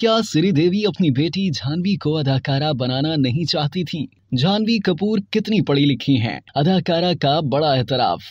क्या श्रीदेवी अपनी बेटी जानवी को अदाकारा बनाना नहीं चाहती थी जानवी कपूर कितनी पढ़ी लिखी हैं अदाकारा का बड़ा एतराफ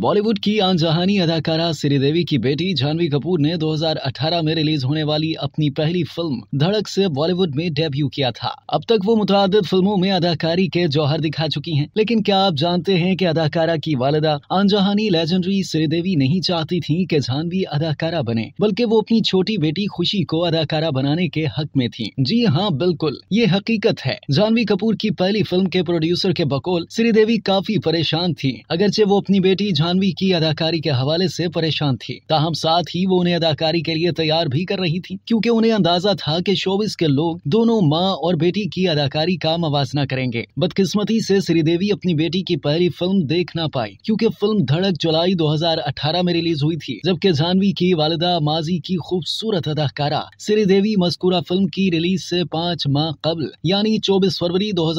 बॉलीवुड की अनजहानी अदाकारा श्रीदेवी की बेटी जानवी कपूर ने 2018 में रिलीज होने वाली अपनी पहली फिल्म धड़क से बॉलीवुड में डेब्यू किया था अब तक वो मुतद फिल्मों में अदाकारी के जौहर दिखा चुकी हैं लेकिन क्या आप जानते हैं कि अदाकारा की वालदा अनजहानी लेजेंडरी श्रीदेवी नहीं चाहती थी कि जानवी अदाकारा बने बल्कि वो अपनी छोटी बेटी खुशी को अदाकारा बनाने के हक में थी जी हाँ बिल्कुल ये हकीकत है जानवी कपूर की पहली फिल्म के प्रोड्यूसर के बकौल श्रीदेवी काफी परेशान थी अगरचे वो अपनी बेटी जानवी की अदाकारी के हवाले से परेशान थी ताहम साथ ही वो उन्हें अदाकारी के लिए तैयार भी कर रही थी क्योंकि उन्हें अंदाजा था कि शोबिस के लोग दोनों माँ और बेटी की अदाकारी का मवाजना करेंगे बदकिस्मती से श्रीदेवी अपनी बेटी की पहली फिल्म देख ना पाई क्यूँकी फिल्म धड़क जुलाई 2018 में रिलीज हुई थी जबकि जानवी की वालदा माजी की खूबसूरत अदाकारा श्रीदेवी मस्कुरा फिल्म की रिलीज से पाँच माह कबल यानी चौबीस फरवरी दो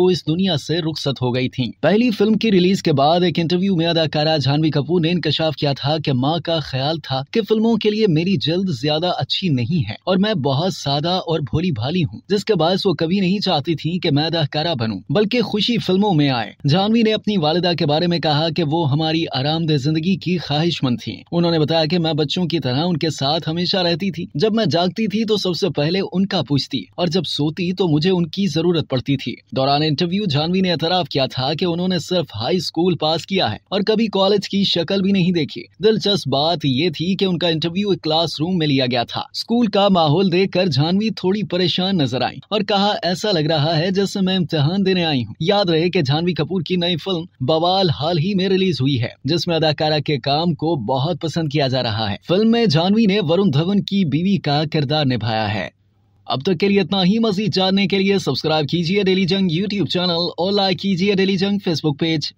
को इस दुनिया से रुखसत हो गई थी पहली फिल्म की रिलीज के बाद एक इंटरव्यू में अदा अदाकारा जानवी कपूर ने इंकशाफ किया था कि माँ का ख्याल था कि फिल्मों के लिए मेरी जल्द ज्यादा अच्छी नहीं है और मैं बहुत सादा और भोली भाली हूँ जिसके बायस वो कभी नहीं चाहती थी कि मैं अदाकारा बनूं बल्कि खुशी फिल्मों में आए जानवी ने अपनी वालदा के बारे में कहा कि वो हमारी आरामदेह जिंदगी की ख्वाहिशमंद थी उन्होंने बताया कि मैं बच्चों की तरह उनके साथ हमेशा रहती थी जब मैं जागती थी तो सबसे पहले उनका पूछती और जब सोती तो मुझे उनकी जरूरत पड़ती थी दौरान इंटरव्यू जानवी ने एतराफ किया था कि उन्होंने सिर्फ हाई स्कूल पास किया है और कभी कॉलेज की शक्ल भी नहीं देखी दिलचस्प बात ये थी कि उनका इंटरव्यू एक क्लासरूम में लिया गया था स्कूल का माहौल देखकर जानवी थोड़ी परेशान नजर आई और कहा ऐसा लग रहा है जैसे मैं इम्तिहान देने आई हूँ याद रहे की जानवी कपूर की नई फिल्म बवाल हाल ही में रिलीज हुई है जिसमे अदाकारा के काम को बहुत पसंद किया जा रहा है फिल्म में जानवी ने वरुण धवन की बीवी का किरदार निभाया है अब तक के लिए इतना ही मजीद जानने के लिए सब्सक्राइब कीजिए डेली जंग यूट्यूब चैनल और लाइक कीजिए डेली जंग फेसबुक पेज